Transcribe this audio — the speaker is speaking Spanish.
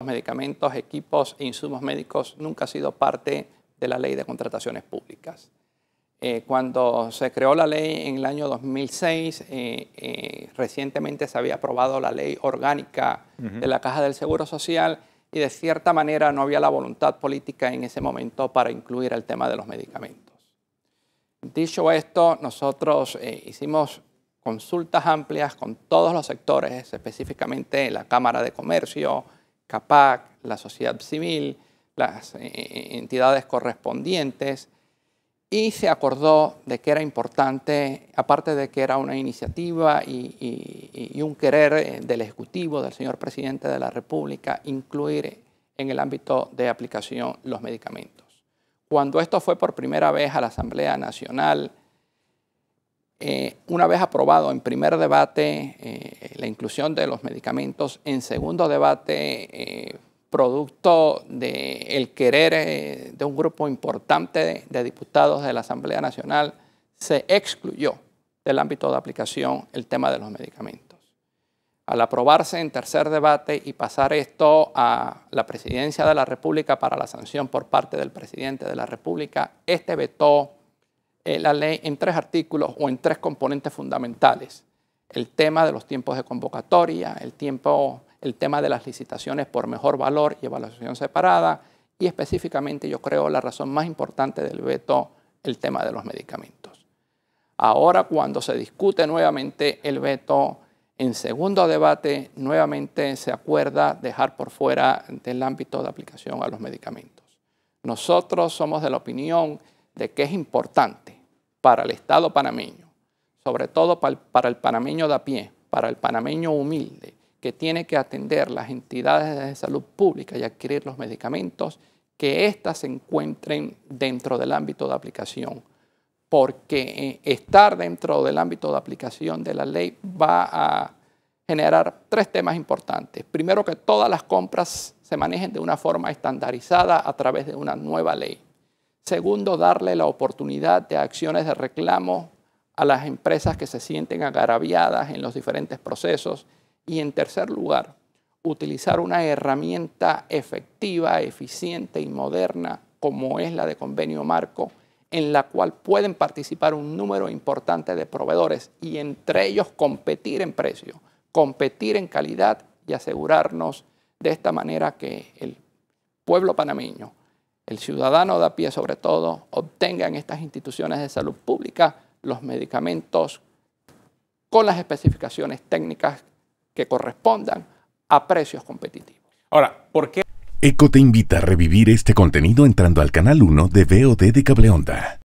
Los medicamentos, equipos e insumos médicos nunca ha sido parte de la ley de contrataciones públicas. Eh, cuando se creó la ley en el año 2006, eh, eh, recientemente se había aprobado la ley orgánica de la Caja del Seguro Social y de cierta manera no había la voluntad política en ese momento para incluir el tema de los medicamentos. Dicho esto, nosotros hicimos consultas amplias con todos los sectores, específicamente la Cámara de Comercio, CAPAC, la sociedad civil, las eh, eh, entidades correspondientes, y se acordó de que era importante, aparte de que era una iniciativa y, un querer eh, del Ejecutivo, del señor presidente de la República, incluir en el ámbito de aplicación los medicamentos. Cuando esto fue por primera vez a la Asamblea Nacional, una vez aprobado en primer debate, eh, la inclusión de los medicamentos en segundo debate, eh, producto del el querer eh, de un grupo importante de, diputados de la Asamblea Nacional, se excluyó del ámbito de aplicación el tema de los medicamentos. Al aprobarse en tercer debate y pasar esto a la Presidencia de la República para la sanción por parte del Presidente de la República, este vetó eh, la ley en tres artículos o en tres componentes fundamentales el tema de los tiempos de convocatoria, el, tiempo, el tema de las licitaciones por mejor valor y evaluación separada, y específicamente yo creo la razón más importante del veto, el tema de los medicamentos. Ahora cuando se discute nuevamente el veto, en segundo debate, nuevamente se acuerda dejar por fuera del ámbito de aplicación a los medicamentos. Nosotros somos de la opinión de que es importante para el Estado panameño sobre todo para el panameño de a pie, para el panameño humilde, que tiene que atender las entidades de salud pública y adquirir los medicamentos, que éstas se encuentren dentro del ámbito de aplicación, porque eh, estar dentro del ámbito de aplicación de la ley va a generar tres temas importantes. Primero, que todas las compras se manejen de una forma estandarizada a través de una nueva ley. Segundo, darle la oportunidad de acciones de reclamo a las empresas que se sienten agraviadas en los diferentes procesos. Y en tercer lugar, utilizar una herramienta efectiva, eficiente y moderna como es la de convenio marco, en la cual pueden participar un número importante de proveedores y entre ellos competir en precio, competir en calidad y asegurarnos de esta manera que el pueblo panameño, el ciudadano de a pie sobre todo, obtengan estas instituciones de salud pública los medicamentos con las especificaciones técnicas que correspondan a precios competitivos. Ahora, ¿por qué? ECO te invita a revivir este contenido entrando al canal 1 de VOD de Cableonda.